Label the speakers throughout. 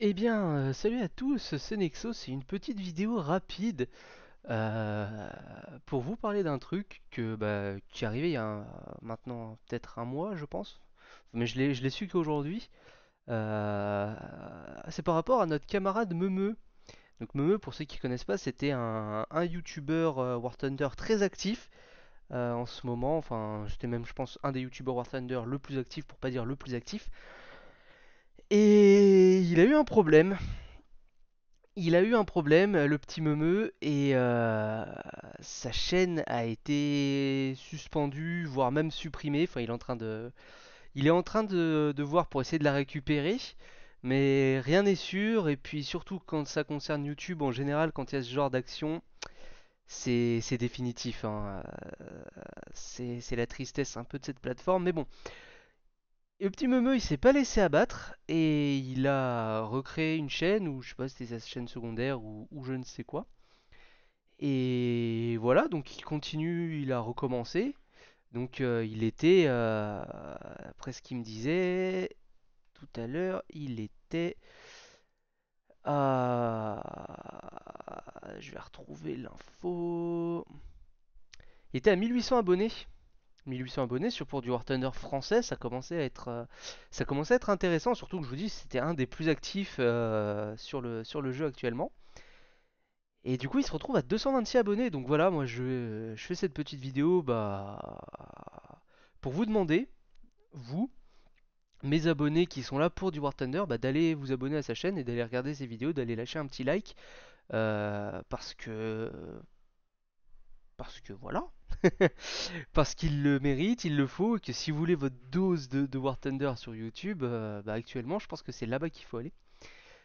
Speaker 1: Eh bien, euh, salut à tous, c'est Nexo, c'est une petite vidéo rapide euh, pour vous parler d'un truc bah, qui est arrivé il y a maintenant peut-être un mois, je pense, mais je l'ai su qu'aujourd'hui. Euh, c'est par rapport à notre camarade Memeu Donc Memeu, pour ceux qui ne connaissent pas, c'était un, YouTuber War Thunder très actif en ce moment, enfin j'étais même je pense un des YouTubers War Thunder le plus actif, pour pas dire le plus actif. Et il a eu un problème. Il a eu un problème, euh, le petit meumeu et euh, sa chaîne a été suspendue, voire même supprimée. Enfin, il est en train de, il est en train de, voir pour essayer de la récupérer, mais rien n'est sûr. Et puis surtout quand ça concerne YouTube, en général, quand il y a ce genre d'action, c'est définitif. Hein. Euh, c'est la tristesse un peu de cette plateforme, mais bon le petit Meumeu, il s'est pas laissé abattre et il a recréé une chaîne, ou je sais pas si c'était sa chaîne secondaire ou, je ne sais quoi. Et voilà, donc il continue, il a recommencé. Donc euh, il était, euh, après ce qu'il me disait tout à l'heure, il était à... Je vais retrouver l'info. Il était à 1800 abonnés. 1800 abonnés sur pour du War Thunder français, ça commençait à être, euh, ça commençait à être intéressant. Surtout que je vous dis, c'était un des plus actifs euh, sur, le, sur le jeu actuellement. Et du coup, il se retrouve à 226 abonnés. Donc voilà, moi je, je fais cette petite vidéo bah, pour vous demander, vous, mes abonnés qui sont là pour du War Thunder, bah, d'aller vous abonner à sa chaîne et d'aller regarder ses vidéos, d'aller lâcher un petit like. Euh, parce que. Parce que voilà, parce qu'il le mérite, il le faut, que si vous voulez votre dose de, War Thunder sur YouTube, euh, bah, actuellement, je pense que c'est là-bas qu'il faut aller.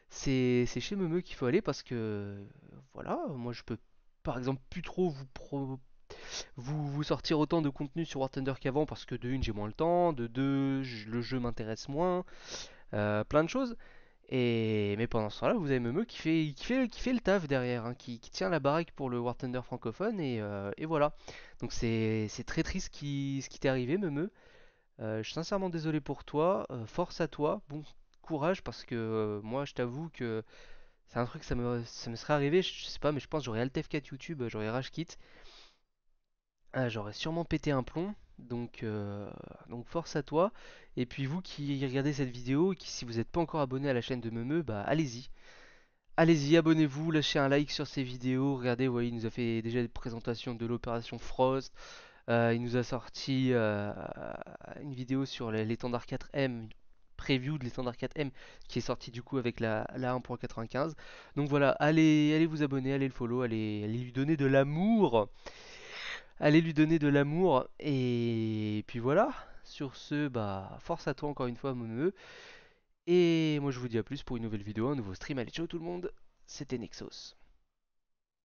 Speaker 1: C'est chez Memeux qu'il faut aller parce que, voilà, moi je peux par exemple plus trop vous, sortir autant de contenu sur War Thunder qu'avant parce que de une j'ai moins le temps, de deux le jeu m'intéresse moins, euh, plein de choses. Et... Mais pendant ce temps-là, vous avez Memeux qui fait, fait, qui fait le taf derrière, hein, qui, tient la baraque pour le War Thunder francophone, et, euh, voilà. Donc c'est très triste ce qui t'est arrivé, Memeu je suis sincèrement désolé pour toi, euh, force à toi, bon courage, parce que euh, moi je t'avoue que c'est un truc, ça me, ça me serait arrivé, je, sais pas, mais je pense j'aurais Alt 4 YouTube, j'aurais Rage ah, j'aurais sûrement pété un plomb, euh, donc, force à toi. Et puis vous qui regardez cette vidéo, qui si vous n'êtes pas encore abonné à la chaîne de Memeu, bah allez-y. Allez-y, abonnez-vous, lâchez un like sur ces vidéos. Regardez, voyez, il nous a fait déjà des présentations de l'opération Frost. Euh, il nous a sorti euh, une vidéo sur l'étendard 4M, Une preview de l'étendard 4M qui est sorti du coup avec la, 1.95. Donc voilà, allez, allez vous abonner, allez le follow, allez, allez lui donner de l'amour allez lui donner de l'amour et puis voilà. Sur ce, bah force à toi encore une fois, neveu. Et moi je vous dis à plus pour une nouvelle vidéo, un nouveau stream. Allez, ciao tout le monde, c'était Nexos.